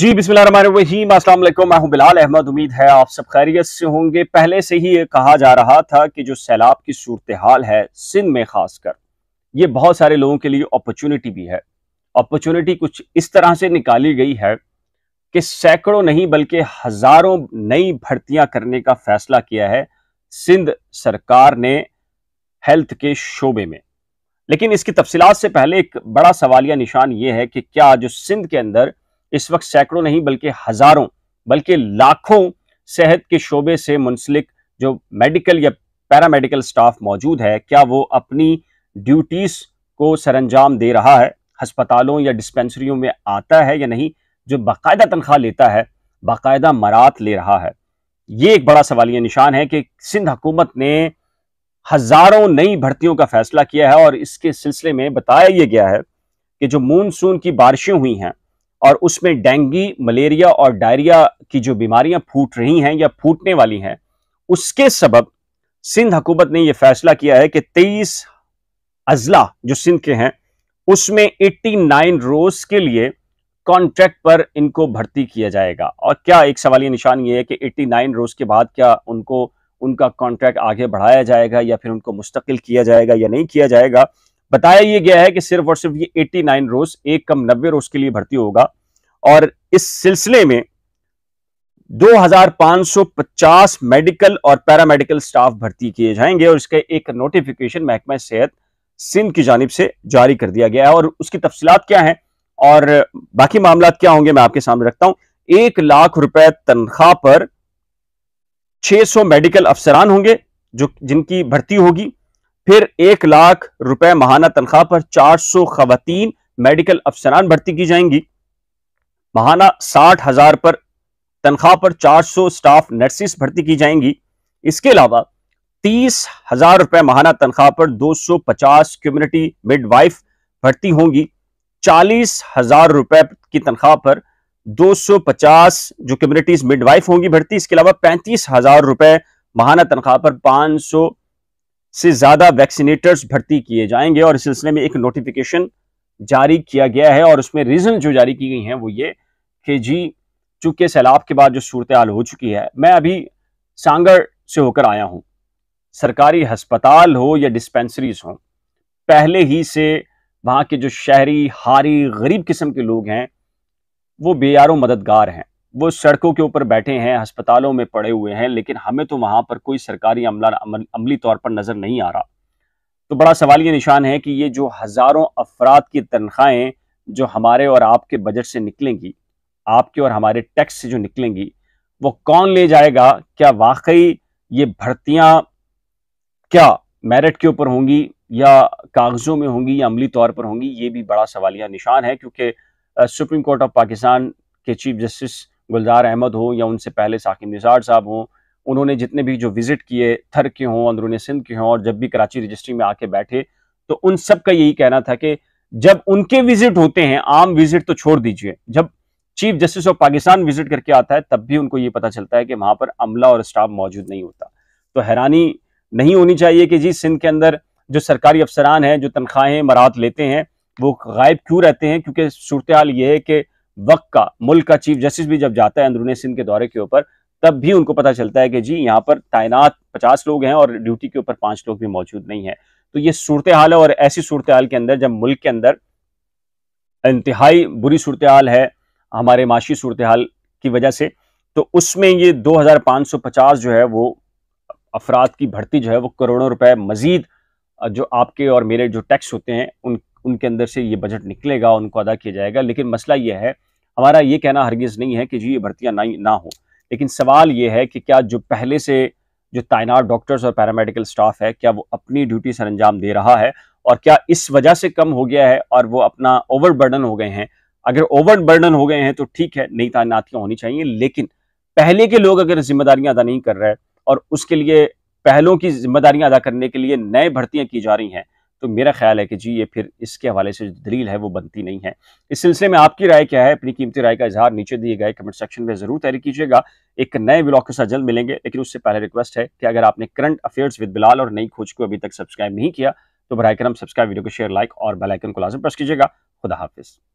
जी बिस्मिल्लाहिर्रहमानिर्रहीम मैं हूं बिलाल अहमद उम्मीद है आप सब खैरियत से होंगे पहले से ही ये कहा जा रहा था कि जो सैलाब की सूरत हाल है सिंध में खासकर ये बहुत सारे लोगों के लिए अपॉर्चुनिटी भी है अपॉर्चुनिटी कुछ इस तरह से निकाली गई है कि सैकड़ों नहीं बल्कि हजारों नई भर्तियां करने का फैसला किया है सिंध सरकार ने हेल्थ के शोबे में लेकिन इसकी तफसीत से पहले एक बड़ा सवालिया निशान ये है कि क्या जो सिंध के अंदर इस वक्त सैकड़ों नहीं बल्कि हज़ारों बल्कि लाखों सेहत के शोबे से मुंसलिक जो मेडिकल या पैरामेडिकल स्टाफ मौजूद है क्या वो अपनी ड्यूटीज़ को सरंजाम दे रहा है हस्पतालों या डिस्पेंसरियों में आता है या नहीं जो बाकायदा तनख्वाह लेता है बाकायदा मरात ले रहा है ये एक बड़ा सवाल यह निशान है कि सिंध हुकूमत ने हज़ारों नई भर्तियों का फैसला किया है और इसके सिलसिले में बताया यह गया है कि जो मानसून की बारिशें हुई हैं और उसमें डेंगू मलेरिया और डायरिया की जो बीमारियां फूट रही हैं या फूटने वाली हैं उसके सबब सिंध हुकूमत ने यह फैसला किया है कि तेईस अजला जो सिंध के हैं उसमें 89 रोज के लिए कॉन्ट्रैक्ट पर इनको भर्ती किया जाएगा और क्या एक सवाल यह निशान ये है कि 89 रोज के बाद क्या उनको उनका कॉन्ट्रैक्ट आगे बढ़ाया जाएगा या फिर उनको मुस्तकिल किया जाएगा या नहीं किया जाएगा बताया यह गया है कि सिर्फ और सिर्फ ये 89 रोज एक कम नब्बे रोज के लिए भर्ती होगा और इस सिलसिले में 2550 मेडिकल और पैरामेडिकल स्टाफ भर्ती किए जाएंगे और इसका एक नोटिफिकेशन महकमा सेहत सिंध की जानब से जारी कर दिया गया है और उसकी तफसीत क्या है और बाकी मामला क्या होंगे मैं आपके सामने रखता हूं एक लाख रुपए तनख्वाह पर 600 मेडिकल अफसरान होंगे जो जिनकी भर्ती होगी फिर एक लाख रुपए महाना तनख्वाह पर 400 खातन मेडिकल अफसरान भर्ती की जाएंगी महाना साठ हजार पर तनख्वाह पर 400 स्टाफ नर्सिस भर्ती की जाएंगी इसके अलावा तीस हजार रुपए महाना तनख्वाह पर 250 कम्युनिटी मिडवाइफ भर्ती होंगी चालीस हजार रुपए की तनख्वाह पर 250 जो कम्युनिटीज मिडवाइफ होंगी भर्ती इसके अलावा पैंतीस हजार रुपए महाना तनख्वाह पर 500 से ज़्यादा वैक्सीनेटर्स भर्ती किए जाएंगे और इस सिलसिले में एक नोटिफिकेशन जारी किया गया है और उसमें रीज़न जो जारी की गई हैं वो ये कि जी चूंकि सैलाब के बाद जो सूरत हाल हो चुकी है मैं अभी सांगर से होकर आया हूँ सरकारी हस्पताल हो या डिस्पेंसरीज हो पहले ही से वहाँ के जो शहरी हारी गरीब किस्म के लोग हैं वो बेयारों मददगार हैं वो सड़कों के ऊपर बैठे हैं अस्पतालों में पड़े हुए हैं लेकिन हमें तो वहाँ पर कोई सरकारी अमला अमली तौर पर नज़र नहीं आ रहा तो बड़ा सवाल ये निशान है कि ये जो हज़ारों अफराद की तनख्वाहें जो हमारे और आपके बजट से निकलेंगी आपके और हमारे टैक्स से जो निकलेंगी वो कौन ले जाएगा क्या वाकई ये भर्तियाँ क्या मेरिट के ऊपर होंगी या कागज़ों में होंगी या अमली तौर पर होंगी ये भी बड़ा सवालिया निशान है क्योंकि सुप्रीम कोर्ट ऑफ पाकिस्तान के चीफ जस्टिस गुलजार अहमद हो या उनसे पहले साकिब निज़ार साहब हों उन्होंने जितने भी जो विज़िट किए थर के हों अंदरून सिंध के हों और जब भी कराची रजिस्ट्री में आके बैठे तो उन सब का यही कहना था कि जब उनके विजिट होते हैं आम विजिट तो छोड़ दीजिए जब chief justice of Pakistan visit करके आता है तब भी उनको ये पता चलता है कि वहां पर अमला और स्टाफ मौजूद नहीं होता तो हैरानी नहीं होनी चाहिए कि जी सिंध के अंदर जो सरकारी अफसरान हैं जो तनख्वाहें मराहत लेते हैं वो गायब क्यों रहते हैं क्योंकि सूरत हाल ये है कि वक्त का मुल्क का चीफ जस्टिस भी जब जाता है अंदरूनी सिंध के दौरे के ऊपर तब भी उनको पता चलता है कि जी यहाँ पर तैनात पचास लोग हैं और ड्यूटी के ऊपर पांच लोग भी मौजूद नहीं है तो ये सूरत हाल है और ऐसी सूरत हाल के अंदर जब मुल्क के अंदर इंतहाई बुरी सूरत हाल है हमारे माशी सूरत हाल की वजह से तो उसमें ये 2550 जो है वो अफराद की भर्ती जो है वो करोड़ों रुपए मजीद जो आपके और मेरे जो टैक्स होते हैं उन उनके अंदर से ये बजट निकलेगा उनको अदा किया जाएगा लेकिन मसला ये है हमारा ये कहना हरगिज़ नहीं है कि जी ये भर्तियाँ ना ना हो लेकिन सवाल ये है कि क्या जो पहले से जो तैनात डॉक्टर्स और पैरामेडिकल स्टाफ है क्या वो अपनी ड्यूटी सर अंजाम दे रहा है और क्या इस वजह से कम हो गया है और वो अपना ओवर बर्डन हो गए हैं अगर ओवर बर्डन हो गए हैं तो ठीक है नई तैनातियाँ होनी चाहिए लेकिन पहले के लोग अगर जिम्मेदारियां अदा नहीं कर रहे और उसके लिए पहलों की जिम्मेदारियां अदा करने के लिए नए भर्तियां की जा रही हैं तो मेरा ख्याल है कि जी ये फिर इसके हवाले से दलील है वो बनती नहीं है इस सिलसिले में आपकी राय क्या है अपनी कीमती राय का इजहार नीचे दिए गए कमेंट सेक्शन में ज़रूर तैयारी कीजिएगा एक नए ब्लॉग के साथ जल्द मिलेंगे लेकिन उससे पहले रिक्वेस्ट है कि अगर आपने करंट अफेयर्स विद बिलाल और नई खोज को अभी तक सब्सक्राइब नहीं किया तो बरकर सब्सक्राइब वीडियो को शेयर लाइक और बेलाइकन को लाजम प्रेस कीजिएगा खुदा हाफिज़